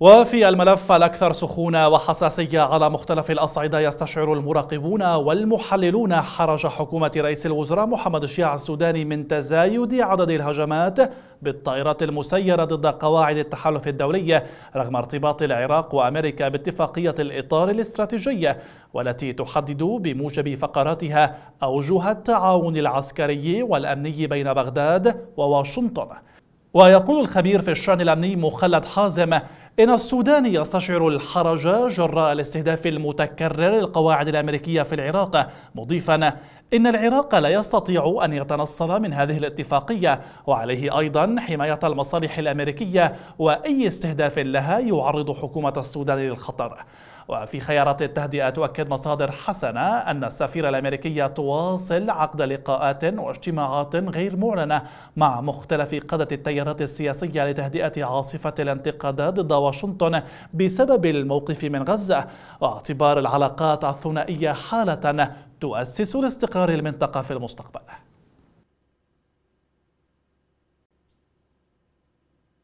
وفي الملف الأكثر سخونة وحساسية على مختلف الأصعدة يستشعر المراقبون والمحللون حرج حكومة رئيس الوزراء محمد الشيع السوداني من تزايد عدد الهجمات بالطائرات المسيرة ضد قواعد التحالف الدولي رغم ارتباط العراق وأمريكا باتفاقية الإطار الاستراتيجية والتي تحدد بموجب فقراتها أوجه التعاون العسكري والأمني بين بغداد وواشنطن ويقول الخبير في الشأن الأمني مخلد حازم إن السودان يستشعر الحرج جراء الاستهداف المتكرر للقواعد الأمريكية في العراق مضيفا إن العراق لا يستطيع أن يتنصل من هذه الاتفاقية وعليه أيضا حماية المصالح الأمريكية وأي استهداف لها يعرض حكومة السودان للخطر وفي خيارات التهدئة تؤكد مصادر حسنة أن السفيرة الأمريكية تواصل عقد لقاءات واجتماعات غير معلنة مع مختلف قادة التيارات السياسية لتهدئة عاصفة الانتقادات ضد واشنطن بسبب الموقف من غزة واعتبار العلاقات الثنائية حالة تؤسس لاستقرار المنطقة في المستقبل